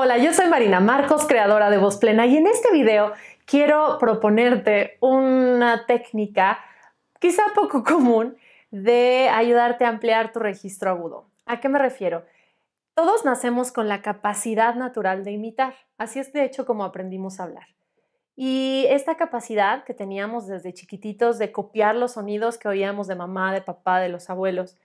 Hola, yo soy Marina Marcos, creadora de Voz Plena, y en este video quiero proponerte una técnica quizá poco común de ayudarte a ampliar tu registro agudo. ¿A qué me refiero? Todos nacemos con la capacidad natural de imitar, así es de hecho como aprendimos a hablar. Y esta capacidad que teníamos desde chiquititos de copiar los sonidos que oíamos de mamá, de papá, de los abuelos,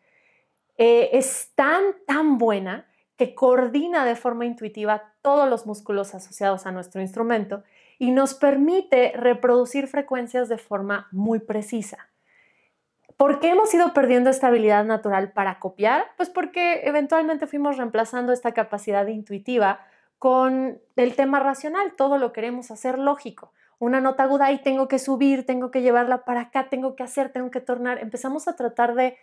eh, es tan, tan buena que coordina de forma intuitiva todos los músculos asociados a nuestro instrumento y nos permite reproducir frecuencias de forma muy precisa. ¿Por qué hemos ido perdiendo esta habilidad natural para copiar? Pues porque eventualmente fuimos reemplazando esta capacidad intuitiva con el tema racional, todo lo queremos hacer lógico. Una nota aguda y tengo que subir, tengo que llevarla para acá, tengo que hacer, tengo que tornar. Empezamos a tratar de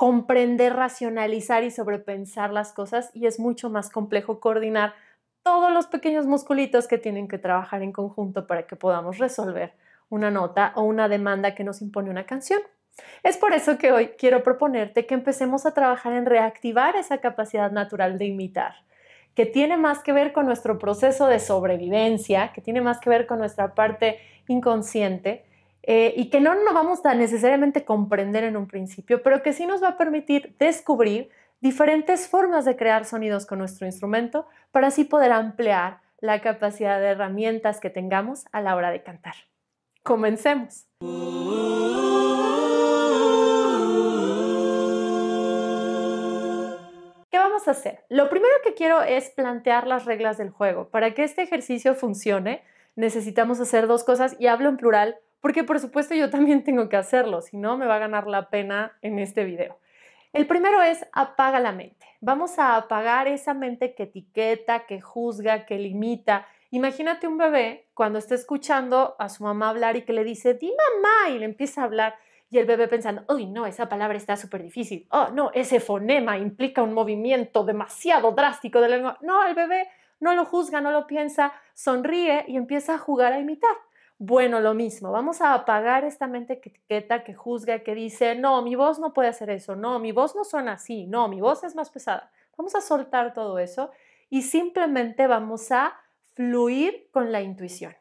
comprender, racionalizar y sobrepensar las cosas y es mucho más complejo coordinar todos los pequeños musculitos que tienen que trabajar en conjunto para que podamos resolver una nota o una demanda que nos impone una canción. Es por eso que hoy quiero proponerte que empecemos a trabajar en reactivar esa capacidad natural de imitar, que tiene más que ver con nuestro proceso de sobrevivencia, que tiene más que ver con nuestra parte inconsciente, eh, y que no nos vamos a necesariamente comprender en un principio, pero que sí nos va a permitir descubrir diferentes formas de crear sonidos con nuestro instrumento para así poder ampliar la capacidad de herramientas que tengamos a la hora de cantar. Comencemos. ¿Qué vamos a hacer? Lo primero que quiero es plantear las reglas del juego. Para que este ejercicio funcione, necesitamos hacer dos cosas y hablo en plural porque por supuesto yo también tengo que hacerlo, si no me va a ganar la pena en este video. El primero es apaga la mente. Vamos a apagar esa mente que etiqueta, que juzga, que limita. Imagínate un bebé cuando está escuchando a su mamá hablar y que le dice, di mamá, y le empieza a hablar. Y el bebé pensando, uy, no, esa palabra está súper difícil. Oh, no, ese fonema implica un movimiento demasiado drástico del la No, el bebé no lo juzga, no lo piensa, sonríe y empieza a jugar a imitar. Bueno, lo mismo, vamos a apagar esta mente que etiqueta, que juzga, que dice, no, mi voz no puede hacer eso, no, mi voz no suena así, no, mi voz es más pesada. Vamos a soltar todo eso y simplemente vamos a fluir con la intuición.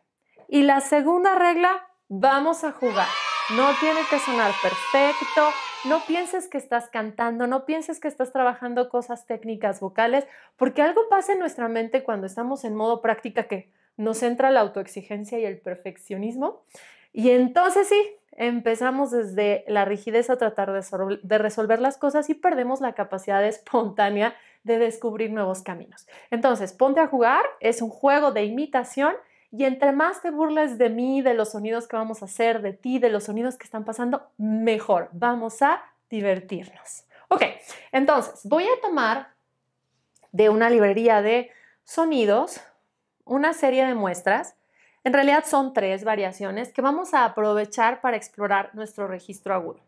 Y la segunda regla, vamos a jugar. No tiene que sonar perfecto, no pienses que estás cantando, no pienses que estás trabajando cosas técnicas vocales, porque algo pasa en nuestra mente cuando estamos en modo práctica que nos entra la autoexigencia y el perfeccionismo. Y entonces sí, empezamos desde la rigidez a tratar de, resolver las cosas y perdemos la capacidad espontánea de descubrir nuevos caminos. Entonces, ponte a jugar, es un juego de imitación y entre más te burles de mí, de los sonidos que vamos a hacer, de ti, de los sonidos que están pasando, mejor. Vamos a divertirnos. Ok, entonces voy a tomar de una librería de sonidos una serie de muestras. En realidad son tres variaciones que vamos a aprovechar para explorar nuestro registro agudo.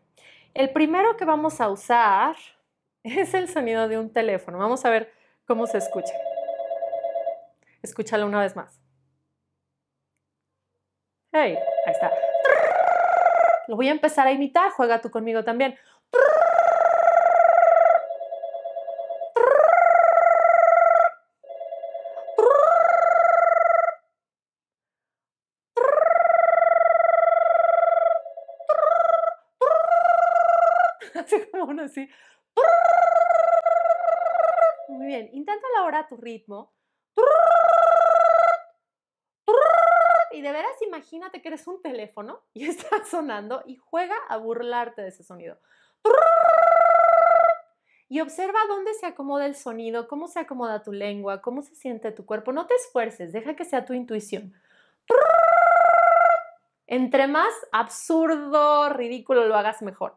El primero que vamos a usar es el sonido de un teléfono. Vamos a ver cómo se escucha. Escúchalo una vez más. Hey, ahí está. Lo voy a empezar a imitar. Juega tú conmigo también. Aún así. Muy bien, intenta ahora tu ritmo. Y de veras imagínate que eres un teléfono y está sonando y juega a burlarte de ese sonido. Y observa dónde se acomoda el sonido, cómo se acomoda tu lengua, cómo se siente tu cuerpo. No te esfuerces, deja que sea tu intuición. Entre más absurdo, ridículo lo hagas mejor.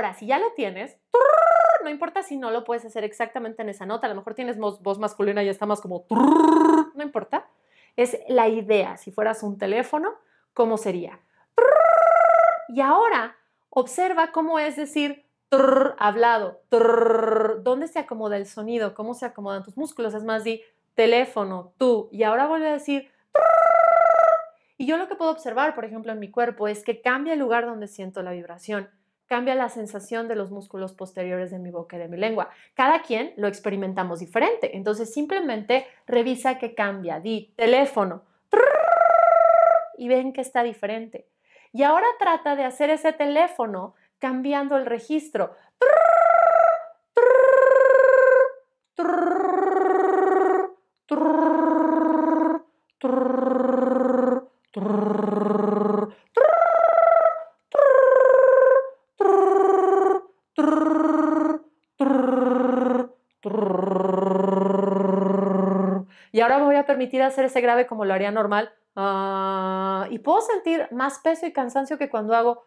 Ahora, si ya lo tienes, no importa si no lo puedes hacer exactamente en esa nota, a lo mejor tienes voz masculina y está más como, no importa. Es la idea, si fueras un teléfono, ¿cómo sería? Y ahora observa cómo es decir hablado, dónde se acomoda el sonido, cómo se acomodan tus músculos, es más, di teléfono, tú, y ahora vuelve a decir y yo lo que puedo observar, por ejemplo, en mi cuerpo es que cambia el lugar donde siento la vibración cambia la sensación de los músculos posteriores de mi boca y de mi lengua. Cada quien lo experimentamos diferente. Entonces simplemente revisa qué cambia. Di teléfono y ven que está diferente. Y ahora trata de hacer ese teléfono cambiando el registro. Y ahora me voy a permitir hacer ese grave como lo haría normal. Ah, y puedo sentir más peso y cansancio que cuando hago...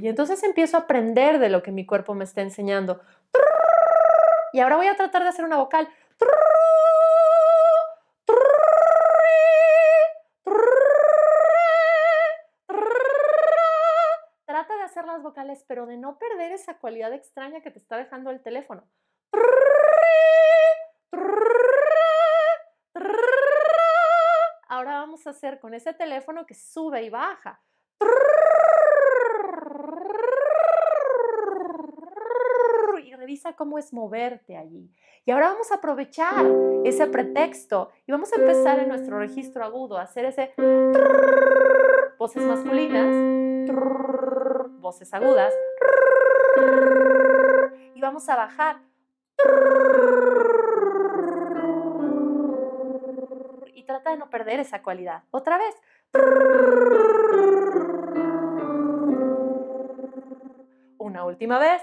Y entonces empiezo a aprender de lo que mi cuerpo me está enseñando. Y ahora voy a tratar de hacer una vocal. Trata de hacer las vocales, pero de no perder esa cualidad extraña que te está dejando el teléfono. ahora vamos a hacer con ese teléfono que sube y baja. Y revisa cómo es moverte allí. Y ahora vamos a aprovechar ese pretexto y vamos a empezar en nuestro registro agudo a hacer ese voces masculinas, voces agudas. Y vamos a bajar de no perder esa cualidad. Otra vez. Una última vez.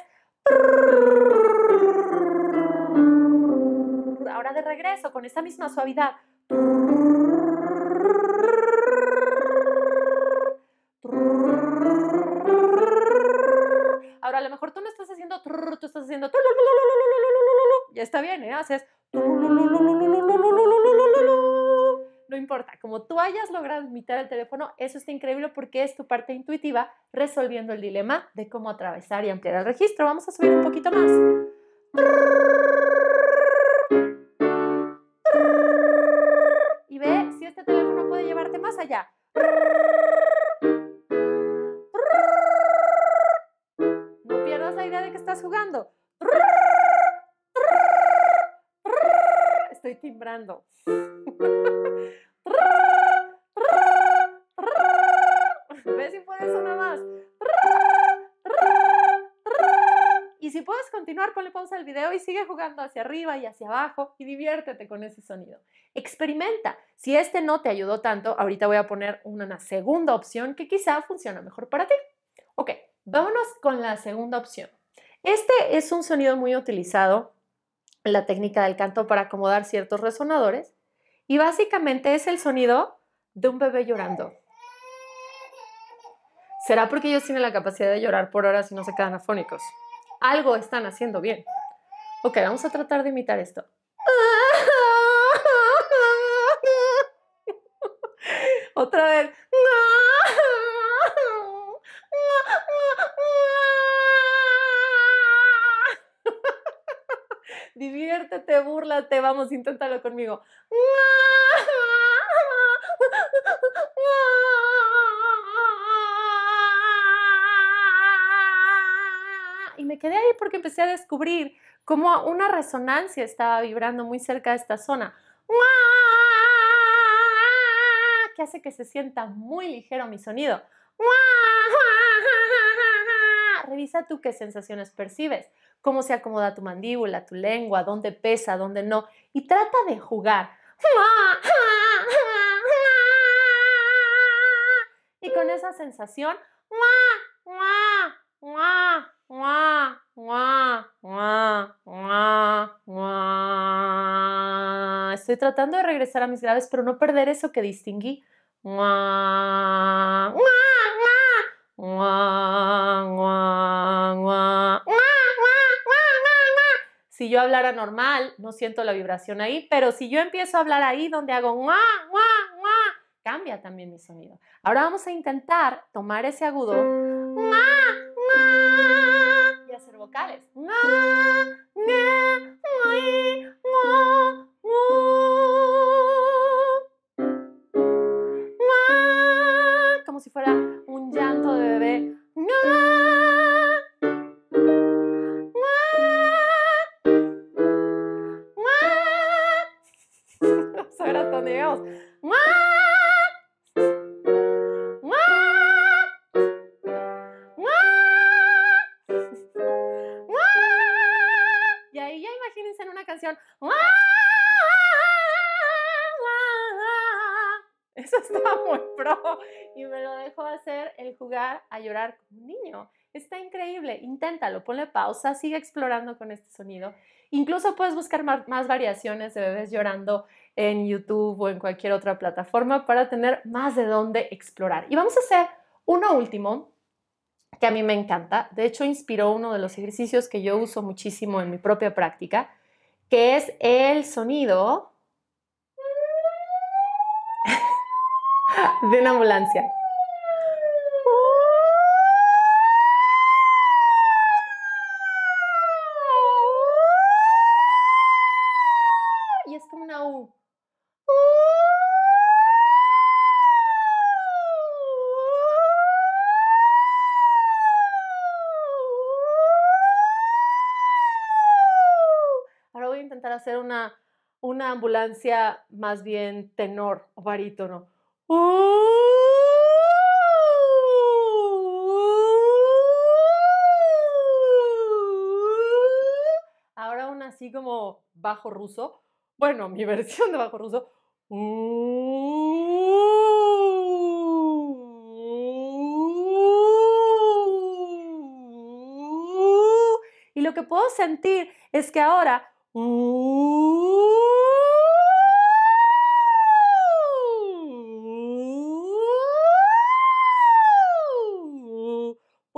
Ahora de regreso con esa misma suavidad. Ahora a lo mejor tú no estás haciendo, tú estás haciendo, ya está bien, ¿eh? haces importa, como tú hayas logrado imitar el teléfono, eso está increíble porque es tu parte intuitiva resolviendo el dilema de cómo atravesar y ampliar el registro. Vamos a subir un poquito más. Y ve si este teléfono puede llevarte más allá. No pierdas la idea de que estás jugando. Estoy timbrando. si puedes una más. Y si puedes continuar, ponle pausa al video y sigue jugando hacia arriba y hacia abajo y diviértete con ese sonido. Experimenta. Si este no te ayudó tanto, ahorita voy a poner una segunda opción que quizá funciona mejor para ti. Ok, vámonos con la segunda opción. Este es un sonido muy utilizado la técnica del canto para acomodar ciertos resonadores y básicamente es el sonido de un bebé llorando. ¿Será porque ellos tienen la capacidad de llorar por horas y no se quedan afónicos? Algo están haciendo bien. Ok, vamos a tratar de imitar esto. Otra vez. Diviértete, búrlate, vamos, inténtalo conmigo. quedé ahí porque empecé a descubrir cómo una resonancia estaba vibrando muy cerca de esta zona. Que hace que se sienta muy ligero mi sonido. Revisa tú qué sensaciones percibes, cómo se acomoda tu mandíbula, tu lengua, dónde pesa, dónde no, y trata de jugar. Y con esa sensación, ¡mua, Estoy tratando de regresar a mis graves, pero no perder eso que distinguí. Si yo hablara normal, no siento la vibración ahí, pero si yo empiezo a hablar ahí donde hago cambia también mi sonido. Ahora vamos a intentar tomar ese agudo Está muy pro y me lo dejó hacer el jugar a llorar como un niño. Está increíble, inténtalo, ponle pausa, sigue explorando con este sonido. Incluso puedes buscar más variaciones de bebés llorando en YouTube o en cualquier otra plataforma para tener más de dónde explorar. Y vamos a hacer uno último que a mí me encanta. De hecho, inspiró uno de los ejercicios que yo uso muchísimo en mi propia práctica, que es el sonido de una ambulancia. Y es como una U. Ahora voy a intentar hacer una, una ambulancia más bien tenor o barítono. Ahora aún así como bajo ruso. Bueno, mi versión de bajo ruso. Y lo que puedo sentir es que ahora...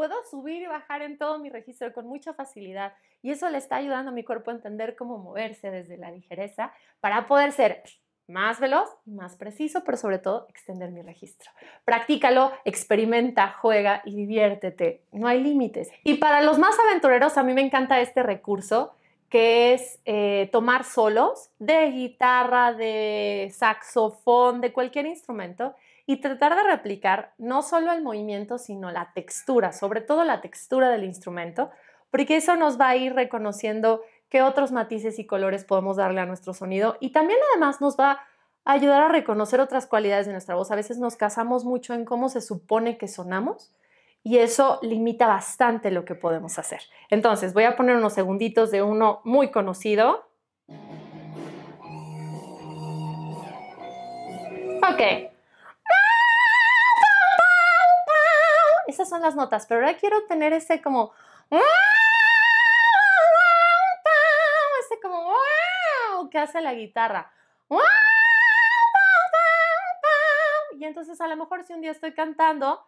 puedo subir y bajar en todo mi registro con mucha facilidad y eso le está ayudando a mi cuerpo a entender cómo moverse desde la ligereza para poder ser más veloz más preciso, pero sobre todo extender mi registro. Practícalo, experimenta, juega y diviértete. No hay límites. Y para los más aventureros, a mí me encanta este recurso que es eh, tomar solos de guitarra, de saxofón, de cualquier instrumento y tratar de replicar no solo el movimiento, sino la textura, sobre todo la textura del instrumento, porque eso nos va a ir reconociendo qué otros matices y colores podemos darle a nuestro sonido y también además nos va a ayudar a reconocer otras cualidades de nuestra voz. A veces nos casamos mucho en cómo se supone que sonamos y eso limita bastante lo que podemos hacer. Entonces, voy a poner unos segunditos de uno muy conocido. Ok. Esas son las notas, pero ahora quiero tener ese como... Ese como... que hace la guitarra. Y entonces a lo mejor si un día estoy cantando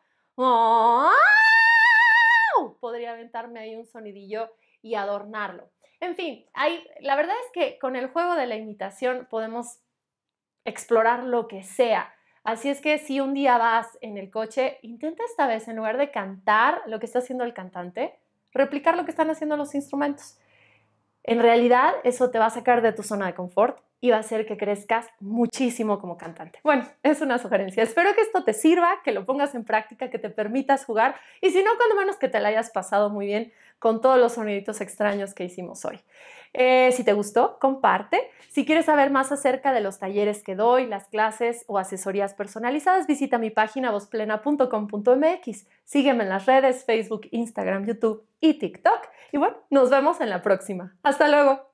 Podría aventarme ahí un sonidillo y adornarlo. En fin, hay, la verdad es que con el juego de la imitación podemos explorar lo que sea. Así es que si un día vas en el coche, intenta esta vez, en lugar de cantar lo que está haciendo el cantante, replicar lo que están haciendo los instrumentos. En realidad, eso te va a sacar de tu zona de confort y va a hacer que crezcas muchísimo como cantante. Bueno, es una sugerencia. Espero que esto te sirva, que lo pongas en práctica, que te permitas jugar y si no, cuando menos que te la hayas pasado muy bien con todos los soniditos extraños que hicimos hoy. Eh, si te gustó, comparte. Si quieres saber más acerca de los talleres que doy, las clases o asesorías personalizadas, visita mi página vozplena.com.mx. Sígueme en las redes Facebook, Instagram, YouTube y TikTok. Y bueno, nos vemos en la próxima. Hasta luego.